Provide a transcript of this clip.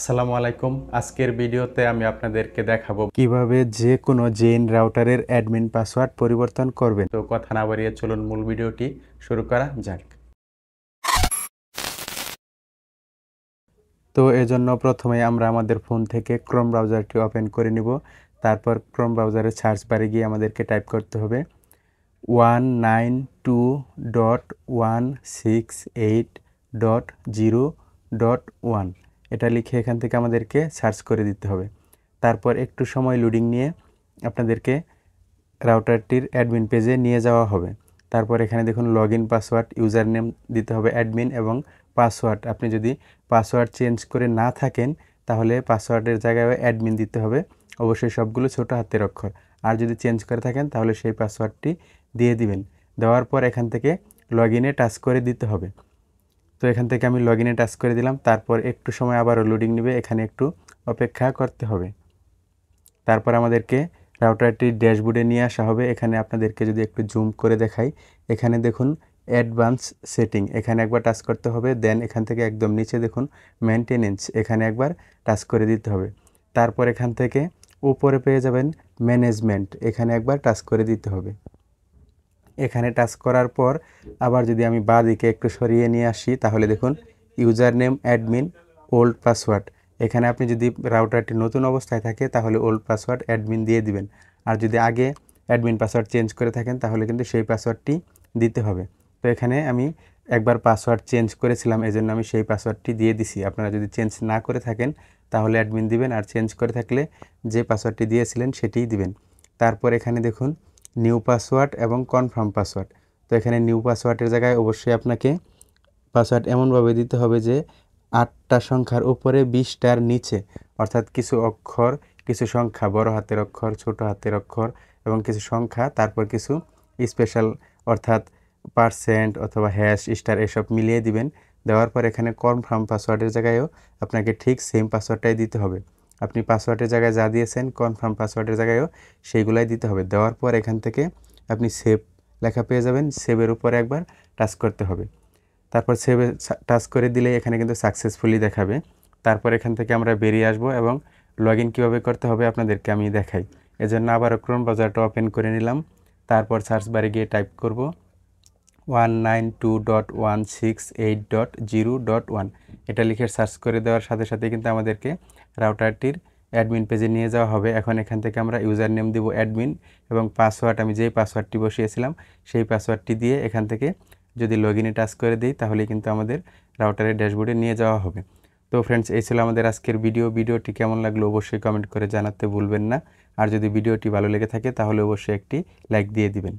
আসসালামু আলাইকুম আজকের ভিডিওতে আমি আপনাদেরকে দেখাবো কিভাবে যে কোনো জেন রাউটারের অ্যাডমিন পাসওয়ার্ড পরিবর্তন করবেন তো কথা না বাড়িয়ে চলুন মূল ভিডিওটি শুরু করা যাক তো এজন্য প্রথমে আমরা আমাদের ফোন থেকে ক্রোম ব্রাউজারটি ওপেন করে নিব তারপর ক্রোম ব্রাউজারের সার্চ বারে গিয়ে আমাদেরকে টাইপ করতে হবে one nine two dot one six eight dot zero dot one এটা লিখে এখান থেকে আমাদেরকে সার্চ করে দিতে হবে তারপর একটু সময় লোডিং নিয়ে আপনাদেরকে রাউটারটির অ্যাডমিন পেজে নিয়ে যাওয়া হবে তারপর এখানে দেখুন log in password user name দিতে হবে অ্যাডমিন এবং পাসওয়ার্ড আপনি যদি পাসওয়ার্ড চেঞ্জ করে না থাকেন তাহলে পাসওয়ার্ডের জায়গায় অ্যাডমিন দিতে হবে অবশ্যই সবগুলো ছোটো হাতের অক্ষর আর যদি চেঞ্জ করে থাকেন তাহলে সেই পাসওয়ার্ডটি দিয়ে দিবেন দেওয়ার পর এখান থেকে লগ ইনে টাচ করে দিতে হবে তো এখান থেকে আমি লগ ইনে টাচ করে দিলাম তারপর একটু সময় আবারও লোডিং নেবে এখানে একটু অপেক্ষা করতে হবে তারপর আমাদেরকে রাউটারটি ড্যাশবোর্ডে নিয়ে আসা হবে এখানে আপনাদেরকে যদি একটু জুম করে দেখাই এখানে দেখুন অ্যাডভান্স সেটিং এখানে একবার টাচ করতে হবে দেন এখান থেকে একদম নিচে দেখুন মেনটেনেন্স এখানে একবার টাচ করে দিতে হবে তারপর এখান থেকে উপরে পেয়ে যাবেন ম্যানেজমেন্ট এখানে একবার টাচ করে দিতে হবে এখানে টাচ করার পর আবার যদি আমি বা দিকে একটু সরিয়ে নিয়ে আসি তাহলে দেখুন user name admin old password এখানে আপনি যদি রাউটারটি নতুন অবস্থায় থাকে তাহলে ওল্ড পাসওয়ার্ড অ্যাডমিন দিয়ে দিবেন আর যদি আগে অ্যাডমিন পাসওয়ার্ড চেঞ্জ করে থাকেন তাহলে কিন্তু সেই পাসওয়ার্ডটি দিতে হবে তো এখানে আমি একবার পাসওয়ার্ড চেঞ্জ করেছিলাম এজন্য আমি সেই পাসওয়ার্ডটি দিয়ে দিছি আপনারা যদি চেঞ্জ না করে থাকেন তাহলে অ্যাডমিন দিবেন আর চেঞ্জ করে থাকলে যে পাসওয়ার্ডটি দিয়েছিলেন সেটিই দিবেন তারপর এখানে দেখুন নিউ পাসওয়ার্ড এবং কনফার্ম পাসওয়ার্ড তো এখানে নিউ পাসওয়ার্ডের জায়গায় অবশ্যই আপনাকে পাসওয়ার্ড এমনভাবে দিতে হবে যে আটটা সংখ্যার উপরে বিশটার নিচে অর্থাৎ কিছু অক্ষর কিছু সংখ্যা বড় হাতের অক্ষর ছোট হাতের অক্ষর এবং কিছু সংখ্যা তারপর কিছু স্পেশাল অর্থাৎ পার্সেন্ট অথবা হ্যাশ স্টার এসব মিলিয়ে দিবেন দেওয়ার পর এখানে কনফার্ম পাসওয়ার্ডের জায়গায়ও আপনাকে ঠিক সেম পাসওয়ার্ডটাই দিতে হবে আপনি পাসওয়ার্ডের জায়গায় যা দিয়েছেন কনফার্ম পাসওয়ার্ডের জায়গায়ও সেইগুলাই দিতে হবে দেওয়ার পর এখান থেকে আপনি সেভ লেখা পেয়ে যাবেন সেভের উপরে একবার টাচ করতে হবে তারপর সেভে টাচ করে দিলে এখানে কিন্তু সাকসেসফুলি দেখাবে তারপর এখান থেকে আমরা বেরিয়ে আসব এবং লগ ইন কীভাবে করতে হবে আপনাদেরকে আমি দেখাই এজন্য আবার ক্রোম বাজারটা ওপেন করে নিলাম তারপর সার্চ বারে গিয়ে টাইপ করব one nine two dot one six eight dot zero dot one এটা লিখে সার্চ করে দেওয়ার সাথে সাথে কিন্তু আমাদেরকে রাউটারটির অ্যাডমিন পেজে নিয়ে যাওয়া হবে এখন এখান থেকে আমরা ইউজার নেম দেবো অ্যাডমিন এবং পাসওয়ার্ড আমি যেই পাসওয়ার্ডটি বসিয়েছিলাম সেই পাসওয়ার্ডটি দিয়ে এখান থেকে যদি লগ ইনে টাচ করে দিই তাহলে কিন্তু আমাদের রাউটারের ড্যাশবোর্ডে নিয়ে যাওয়া হবে তো ফ্রেন্ডস এই ছিল আমাদের আজকের ভিডিও ভিডিওটি কেমন লাগলো অবশ্যই কমেন্ট করে জানাতে ভুলবেন না আর যদি ভিডিওটি ভালো লেগে থাকে তাহলে অবশ্যই একটি লাইক দিয়ে দিবেন